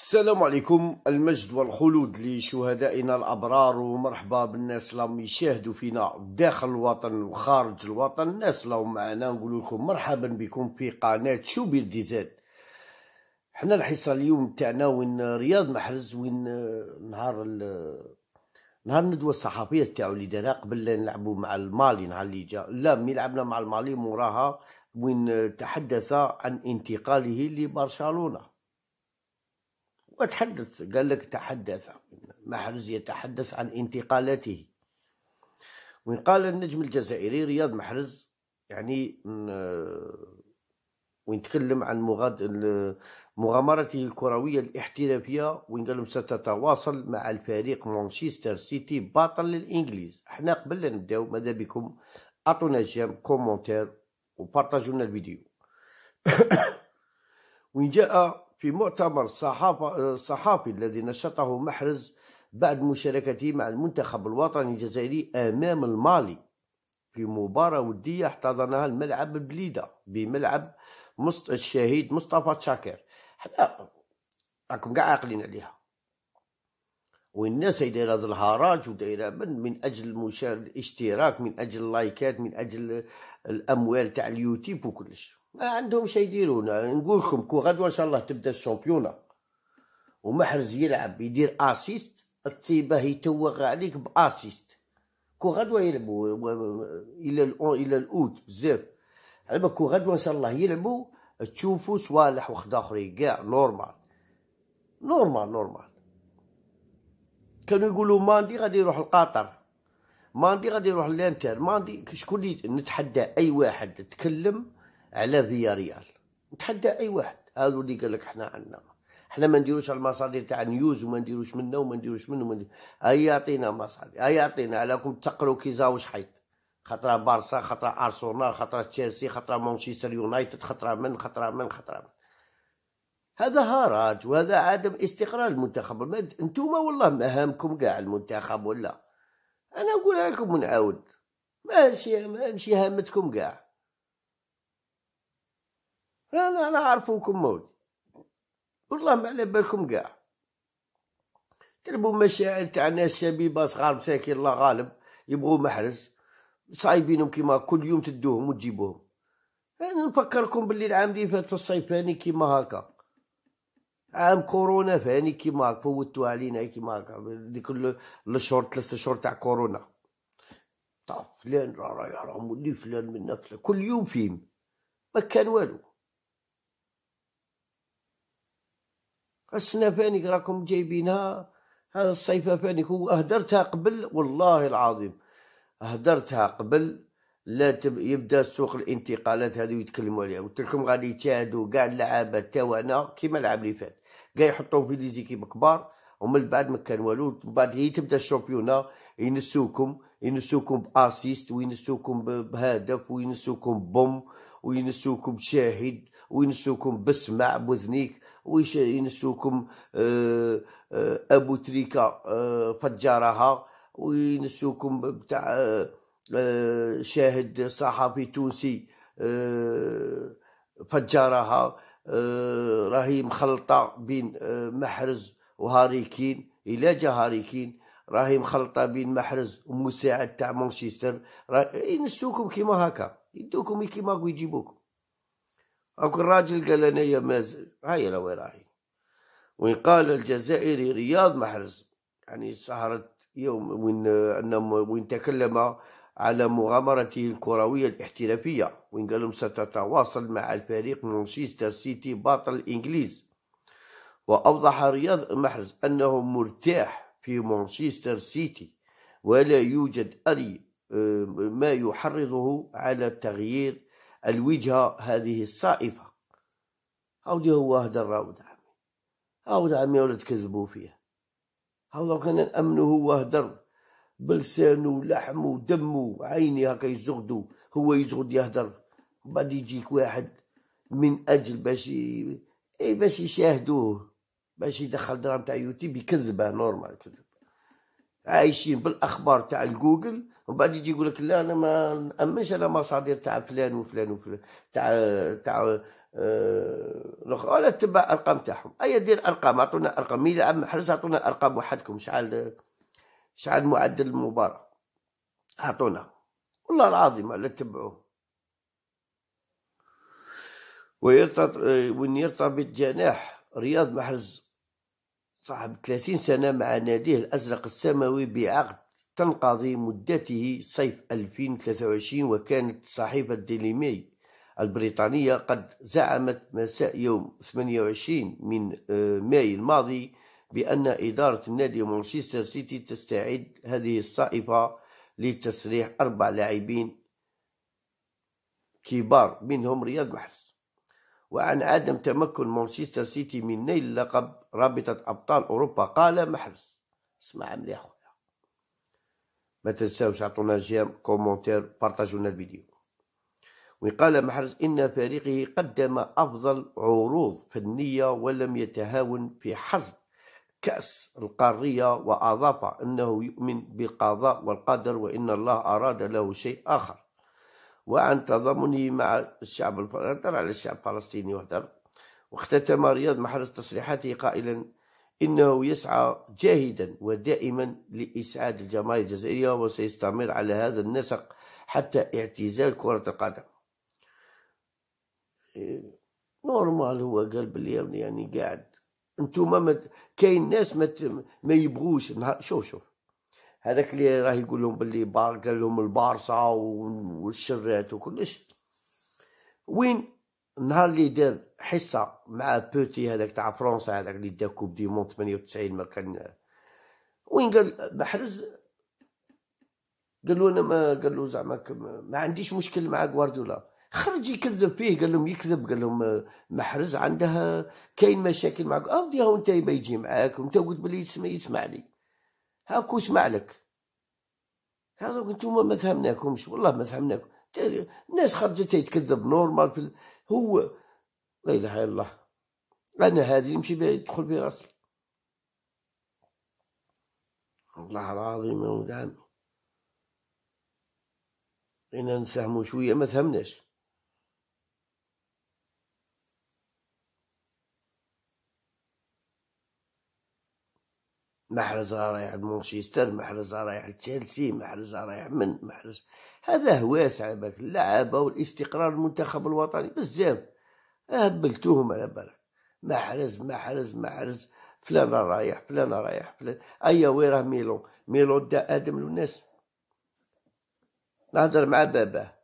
السلام عليكم المجد والخلود لشهدائنا الابرار ومرحبا بالناس اللي يشاهدوا فينا داخل الوطن وخارج الوطن الناس اللي معنا نقول لكم مرحبا بكم في قناه شو بيردي زاد حنا الحصه اليوم تاعنا وين رياض محرز وين نهار نهار الندوه الصحفيه تاعو اللي دارها قبل نلعبوا مع المالي نهار اللي جا لا مي لعبنا مع المالي موراها وين تحدث عن انتقاله لبرشلونه وتحدث قال لك تحدث محرز يتحدث عن انتقالاته وين قال النجم الجزائري رياض محرز يعني آه، وين تكلم عن مغامرته الكروية الاحترافية وين قال ستتواصل مع الفريق مانشستر سيتي بطل الإنجليز احنا قبل لا نبداو ماذا بكم أعطونا جيم كومونتير وبارطاجونا الفيديو وين جاء في مؤتمر صحافي الذي نشطه محرز بعد مشاركته مع المنتخب الوطني الجزائري أمام المالي في مباراة ودية احتضنها الملعب بليدة بملعب مست... الشهيد مصطفى تشاكر حنا راكم كاع عاقلين عليها والناس هي دايره هذا الهراج ودايره من من اجل المشار الاشتراك من اجل اللايكات من اجل الاموال تاع اليوتيوب وكلش ما عندهم شي يديروا نقول لكم كو غدوه ان شاء الله تبدا الشامبيونا ومحرز يلعب يدير اسيست الطيبه يتوغ عليك باسيست كو غدوه يلعبوا الى الى الاوت بزاف على بالك كو غدوه ان شاء الله يلعبوا تشوفوا صوالح وخد اخرين كاع نورمال نورمال نورمال كانوا يقولوا ماندي غادي يروح لقطر ماندي غادي يروح للانتر ماندي شكون اللي نتحدى اي واحد تكلم على فيا ريال نتحدى اي واحد هذو اللي قال لك حنا عندنا حنا ما نديروش على المصادر تاع نيوز وما نديروش منا وما نديروش منه وما هيا يعطينا مصادر هيا يعطينا علىكم تقروا كي زاوش حيط خطره بارسا خطره ارسنال خطره تشيلسي خطره مانشستر يونايتد خطره من خطره من خطره من هذا هراج وهذا عدم استقرار المنتخب انتوما والله ما كاع المنتخب ولا انا نقولها لكم ونعاود ماشي ماشي هامتكم كاع انا انا عارفوكم مول والله ما على بالكم كاع تربوا مشاعر تاع ناس شبيبه صغار مساكين الله غالب يبغوا محرز صايبينهم كيما كل يوم تدوهم وتجيبوهم انا نفكركم باللي العام اللي فات في الصيف هاني كيما هكا عام كورونا فاني كيما هكا فوتوا علينا كيما هكا ديك الشهور ثلاثة شهور تاع كورونا تاع فلان راه يراهم ولي فلان من فلان كل يوم فيلم ما كان والو السنة فانك راكم جايبينها هذا الصيف فانك أهدرتها قبل والله العظيم أهدرتها قبل لا تب... يبدا سوق الانتقالات هذو يتكلموا عليها قلت لكم غادي يتشاهدوا كاع اللعابه وانا كيما العام اللي فات كاع يحطوهم في لي زيكيب كبار ومن بعد ما كان والو من بعد هي تبدا الشامبيونه ينسوكم ينسوكم باسيست وينسوكم بهدف وينسوكم بوم وينسوكم شاهد وينسوكم بسمع بوذنيك وينسوكم آه، آه، ابو تريكه آه، فجرها وينسوكم بتاع شاهد صحفي تونسي فجرها راهي مخلطه بين محرز وهاريكين الى جا هاريكين راهي مخلطه بين محرز ومساعد تاع مانشستر راه ينسوكم كيما هكا يدوكم كيما يجيبوكم أكو الراجل قال أنا يا مازن هاي لو راهي وين قال الجزائري رياض محرز يعني سهرة يوم وين وين تكلم على مغامرته الكروية الاحترافية وين قالهم ستتواصل مع الفريق مانشستر سيتي باطل الإنجليز وأوضح رياض محرز أنه مرتاح في مانشستر سيتي ولا يوجد أي آه، ما يحرضه على تغيير الوجهة هذه الصائفة هاودي هو واحد الراود عمي هاود عمي ولا تكذبوا فيه هاود كان الأمن هو هدر بلسانه لحمه دمه وعيني هكا يزغدو هو يزغد يهدر بعد يجيك واحد من أجل باش ي... باش يشاهدوه باش يدخل دراهم تاع يوتيوب يكذبه نورمال كذب عايشين بالاخبار تاع الجوجل وبعد يجي يقول لك لا انا ما نامنش على مصادر تاع فلان وفلان وفلان تاع تاع آه ولا تبع ارقام تاعهم اي دير ارقام اعطونا ارقام ميلا حرز اعطونا ارقام وحدكم شحال شحال معدل المباراه اعطونا والله العظيم لا تبعوه ويرتبط آه، وين يرتبط جناح رياض محرز صاحب 30 سنة مع ناديه الأزرق السماوي بعقد تنقضي مدته صيف 2023 وكانت صحيفة ديليمي البريطانية قد زعمت مساء يوم 28 من آه، ماي الماضي بأن إدارة نادي مانشستر سيتي تستعد هذه الصائفة لتسريح أربع لاعبين كبار منهم رياض محرز وعن عدم تمكن مانشستر سيتي من نيل لقب رابطة أبطال أوروبا قال محرز اسمع مليح خويا ما تنساوش عطونا جيم كومونتير بارطاجونا الفيديو وقال محرز إن فريقه قدم أفضل عروض فنية ولم يتهاون في حصد كأس القارية وأضاف أنه يؤمن بالقضاء والقدر وإن الله أراد له شيء آخر وعن تضامنه مع الشعب الفلسطيني على الشعب الفلسطيني واختتم رياض محرز تصريحاته قائلا إنه يسعى جاهدا ودائما لإسعاد الجماهير الجزائرية وسيستمر على هذا النسق حتى اعتزال كرة القدم نورمال هو قال بلي يعني قاعد انتوما مت... كاين ناس ما ما يبغوش نهار شوف شوف هذاك اللي راه يقول لهم باللي بار قال لهم البارسا والشرات وكلش وين النهار اللي دار حصه مع بوتي هذاك تاع فرنسا هذاك اللي دا كوب دي مون 98 ما كان وين قال محرز قالوا انا ما قالوا زعما ما عنديش مشكل مع غوارديولا خرج يكذب فيه قال لهم يكذب قال لهم محرز عندها كاين مشاكل معك اوديها وانت انت يجي معاك وانت قلت بلي يسمع يسمع لي هاكو سمع لك هذا انتوما ما فهمناكمش والله ما فهمناكم الناس خرجت تكذب نورمال في هو لا إله إلا الله أنا هذه نمشي بها يدخل بها راسي والله العظيم يا ولد عمي نساهمو نساهموا شوية ما فهمناش محرزها رايح لمانشستر محرزها رايح لتشيلسي محرزها رايح من محرز هذا هواس على بالك اللعابه والاستقرار المنتخب الوطني بزاف هبلتوهم اه على بالك محرز محرز محرز فلان رايح فلان رايح فلان ايا وين راه ميلو ميلو دا ادم للناس نهضر مع باباه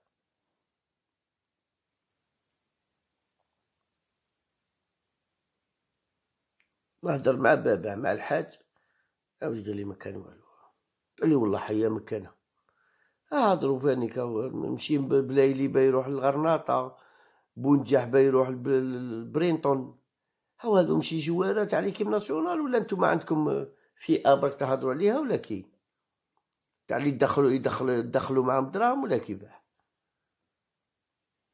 نهضر مع باباه مع الحاج أوجد لي مكان والو قال لي والله حيا مكانه هضروا فانيك نمشي بلايلي بيروح للغرناطة بونجاح بيروح لبرينطون هاو هذو مشي جوارات على ليكيب ناسيونال ولا نتوما عندكم فئة برك تهضروا عليها ولا كي تاع اللي يدخلوا يدخلوا يدخلوا معاهم دراهم ولا باه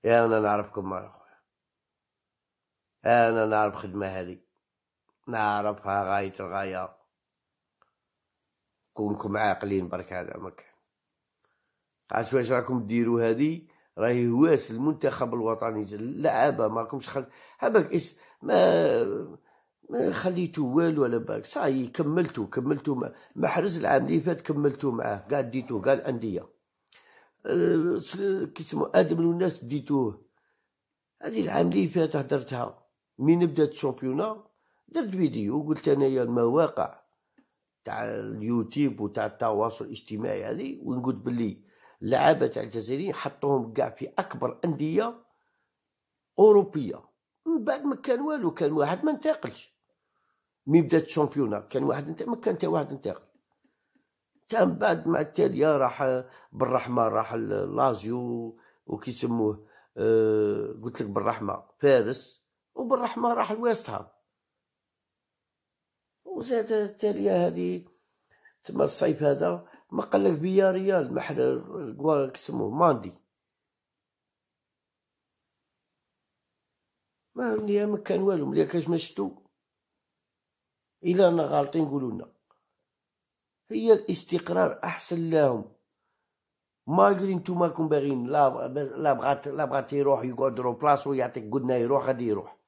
يا انا نعرفكم مع اخويا انا نعرف خدمه هذه نعرفها غايه الغايه كونكم عاقلين برك هذا عمرك قالت واش راكم ديروا هذه راهي هواس المنتخب الوطني اللعابه ما راكمش خل هباك اس ما ما خليتو والو على بالك صاي كملتو كملتو محرز العام اللي فات كملتو معاه كاع ديتو كاع الانديه أه كيسمو ادم الناس ديتوه هذه العام اللي فات هدرتها من بدات الشامبيونا درت فيديو قلت انايا المواقع تاع اليوتيوب وتاع التواصل الاجتماعي هذه ونقول باللي اللعابه تاع الجزائريين حطوهم كاع في اكبر انديه اوروبيه من بعد ما كان والو كان واحد ما انتقلش مي بدات الشامبيونه كان واحد انت ما كان حتى واحد انتقل حتى من بعد مع التاليه راح بالرحمه راح لازيو وكيسموه آه قلت لك بالرحمه فارس وبالرحمه راح الويست هام وزاد التاليه هذه تما الصيف هذا ما قال لك فيا ريال ما محل كسمو ماندي ما اللي ما كان والو ملي كاش ما شتو الا انا غالطين قولوا لنا هي الاستقرار احسن لهم ما يقولي نتوما كون باغيين لا بغات لا بغات يروح يقعد رو بلاصو يعطيك قلنا يروح غادي يروح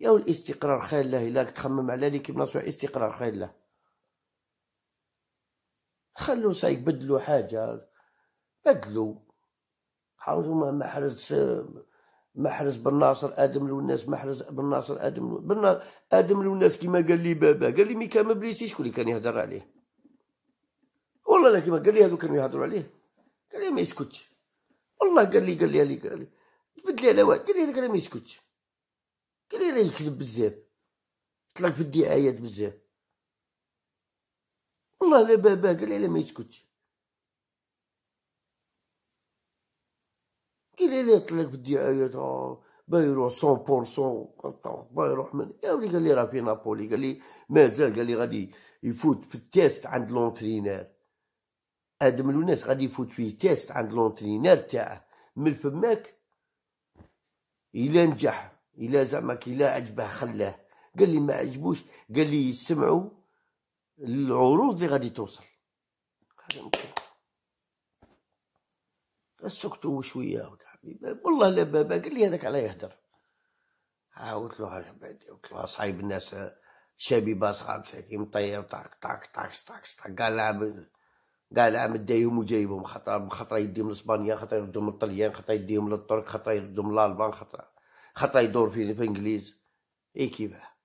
يا الاستقرار خير الله الا تخمم على لي كيما استقرار خير الله خلو سايك بدلو حاجه بدلو حاولوا محرز محرز بن ناصر ادم لو الناس محرز بن ناصر ادم بن ادم لو الناس كيما قال لي بابا قال لي مي كان مبليسي شكون اللي كان يهضر عليه والله لا كيما قال لي هذو كانوا يهضروا عليه قال لي ما يسكتش والله قال لي قال لي قال لي تبدل على واحد قال لي هذاك ما يسكتش لي راه يكذب بزاف طلق في الدعايات بزاف والله لا بابا قال لي ما يسكتش كاين لا طلق في الدعايات آه، يروح 100% يروح من يا ولي قال لي راه في نابولي قال لي مازال قال لي غادي يفوت في التيست عند لونترينير ادم من الناس غادي يفوت فيه تيست عند لونترينير تاعه من فماك الى نجح الا زعما كي لا عجبه خلاه قال لي ما عجبوش قال لي يسمعوا العروض اللي غادي توصل هذا ممكن سكتوا شويه حبيبي والله لا بابا قال لي هذاك على يهدر قلت له قلت له صايب الناس شبيبه صغار ساكي مطير طاك طاك طاك طاك طاك قال لعب العام دايهم وجايبهم خطر خطره يديهم لاسبانيا خطره يديهم للطليان خطره يديهم للترك خطره يديهم للالبان خطره خطا يدور في في انجليز اي كيفاه